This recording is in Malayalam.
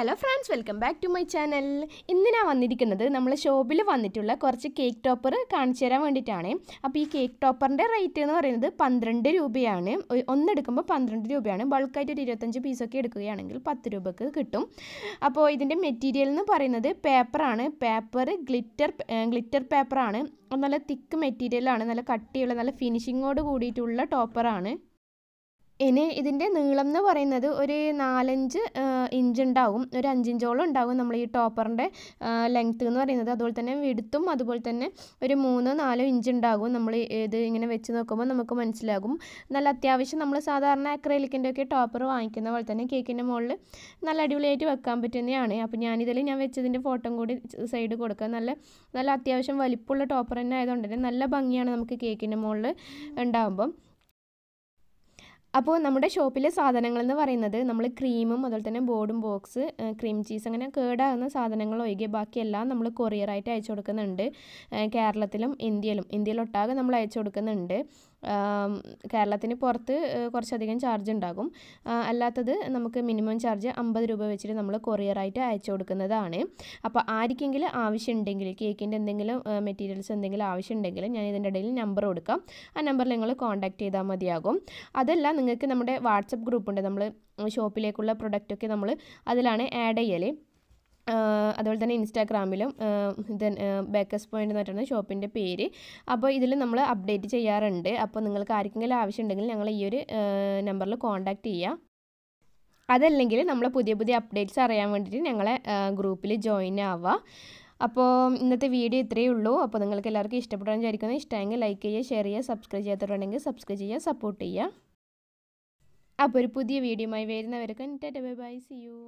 hello friends welcome back to my channel ഇന്ന് ഞാൻ വന്നിരിക്കുന്നത് നമ്മൾ ഷോപ്പിൽ വന്നിട്ടുള്ള കുറച്ച് കേക്ക് ടോപ്പർ കാണിച്ചു തരാൻ വേണ്ടിയിട്ടാണ് അപ്പോൾ ഈ കേക്ക് ടോപ്പറിൻ്റെ റേറ്റ് എന്ന് പറയുന്നത് പന്ത്രണ്ട് രൂപയാണ് ഒന്നെടുക്കുമ്പോൾ പന്ത്രണ്ട് രൂപയാണ് ബൾക്കായിട്ട് ഒരു ഇരുപത്തഞ്ച് പീസൊക്കെ എടുക്കുകയാണെങ്കിൽ പത്ത് രൂപക്ക് കിട്ടും അപ്പോൾ ഇതിൻ്റെ മെറ്റീരിയൽ എന്ന് പറയുന്നത് പേപ്പറാണ് പേപ്പർ ഗ്ലിറ്റർ ഗ്ലിറ്റർ പേപ്പറാണ് നല്ല തിക്ക് മെറ്റീരിയലാണ് നല്ല കട്ടിയുള്ള നല്ല ഫിനിഷിങ്ങോട് കൂടിയിട്ടുള്ള ടോപ്പറാണ് ഇനി ഇതിൻ്റെ നീളം എന്ന് പറയുന്നത് ഒരു നാലഞ്ച് ഇഞ്ച് ഉണ്ടാവും ഒരു അഞ്ചിഞ്ചോളം ഉണ്ടാവും നമ്മൾ ഈ ടോപ്പറിൻ്റെ ലെങ്ത്ത് എന്ന് പറയുന്നത് അതുപോലെ തന്നെ വിടുത്തും അതുപോലെ തന്നെ ഒരു മൂന്നോ നാലോ ഇഞ്ച് ഉണ്ടാകും നമ്മൾ ഇത് ഇങ്ങനെ വെച്ച് നോക്കുമ്പോൾ നമുക്ക് മനസ്സിലാകും നല്ല അത്യാവശ്യം നമ്മൾ സാധാരണ അക്രൈലിക്കിൻ്റെ ഒക്കെ ടോപ്പർ വാങ്ങിക്കുന്ന പോലെ തന്നെ കേക്കിൻ്റെ മുകളിൽ നല്ല അടിപൊളിയായിട്ട് വെക്കാൻ പറ്റുന്നതാണ് അപ്പോൾ ഞാനിതിൽ ഞാൻ വെച്ചതിൻ്റെ ഫോട്ടോ കൂടി സൈഡ് കൊടുക്കുക നല്ല നല്ല അത്യാവശ്യം വലിപ്പമുള്ള ടോപ്പർ തന്നെ ആയതുകൊണ്ട് തന്നെ നല്ല ഭംഗിയാണ് നമുക്ക് കേക്കിൻ്റെ മുകളിൽ ഉണ്ടാകുമ്പം അപ്പോൾ നമ്മുടെ ഷോപ്പിലെ സാധനങ്ങൾ എന്ന് പറയുന്നത് നമ്മൾ ക്രീമും അതുപോലെ തന്നെ ബോർഡും ബോക്സ് ക്രീം ചീസ് അങ്ങനെ കേടാകുന്ന സാധനങ്ങൾ ഒഴികെ ബാക്കിയെല്ലാം നമ്മൾ കൊറിയറായിട്ട് അയച്ചു കൊടുക്കുന്നുണ്ട് കേരളത്തിലും ഇന്ത്യയിലും ഇന്ത്യയിലൊട്ടാകെ നമ്മൾ അയച്ചു കൊടുക്കുന്നുണ്ട് കേരളത്തിന് പുറത്ത് കുറച്ചധികം ചാർജ് ഉണ്ടാകും അല്ലാത്തത് നമുക്ക് മിനിമം ചാർജ് അമ്പത് രൂപ വെച്ചിട്ട് നമ്മൾ കൊറിയറായിട്ട് അയച്ചു കൊടുക്കുന്നതാണ് അപ്പോൾ ആർക്കെങ്കിലും ആവശ്യമുണ്ടെങ്കിൽ കേക്കിൻ്റെ എന്തെങ്കിലും മെറ്റീരിയൽസ് എന്തെങ്കിലും ആവശ്യമുണ്ടെങ്കിൽ ഞാൻ ഇതിൻ്റെ ഇടയിൽ നമ്പർ കൊടുക്കാം ആ നമ്പറിൽ നിങ്ങൾ കോൺടാക്റ്റ് ചെയ്താൽ മതിയാകും അതല്ല നിങ്ങൾക്ക് നമ്മുടെ വാട്സപ്പ് ഗ്രൂപ്പുണ്ട് നമ്മൾ ഷോപ്പിലേക്കുള്ള പ്രൊഡക്റ്റൊക്കെ നമ്മൾ അതിലാണ് ആഡ് ചെയ്യൽ അതുപോലെ തന്നെ ഇൻസ്റ്റാഗ്രാമിലും ദെൻ ബേക്കേഴ്സ് പോയിൻ്റ് എന്ന് പറഞ്ഞിട്ടാണ് ഷോപ്പിൻ്റെ പേര് അപ്പോൾ ഇതിൽ നമ്മൾ അപ്ഡേറ്റ് ചെയ്യാറുണ്ട് അപ്പോൾ നിങ്ങൾക്ക് ആർക്കെങ്കിലും ആവശ്യമുണ്ടെങ്കിൽ ഞങ്ങൾ ഈ ഒരു നമ്പറിൽ കോൺടാക്റ്റ് ചെയ്യാം അതല്ലെങ്കിൽ നമ്മൾ പുതിയ പുതിയ അപ്ഡേറ്റ്സ് അറിയാൻ വേണ്ടിയിട്ട് ഞങ്ങളെ ഗ്രൂപ്പിൽ ജോയിൻ ആവുക അപ്പോൾ ഇന്നത്തെ വീഡിയോ ഇത്രയേ ഉള്ളൂ അപ്പോൾ നിങ്ങൾക്ക് എല്ലാവർക്കും ഇഷ്ടപ്പെടാൻ വിചാരിക്കുന്നത് ഇഷ്ടമെങ്കിൽ ലൈക്ക് ചെയ്യുക ഷെയർ ചെയ്യുക സബ്സ്ക്രൈബ് ചെയ്യാത്തവരുണ്ടെങ്കിൽ സബ്സ്ക്രൈബ് ചെയ്യുക സപ്പോർട്ട് ചെയ്യുക അപ്പോൾ ഒരു പുതിയ വീഡിയോയുമായി വരുന്നവർക്ക് tata bye bye see U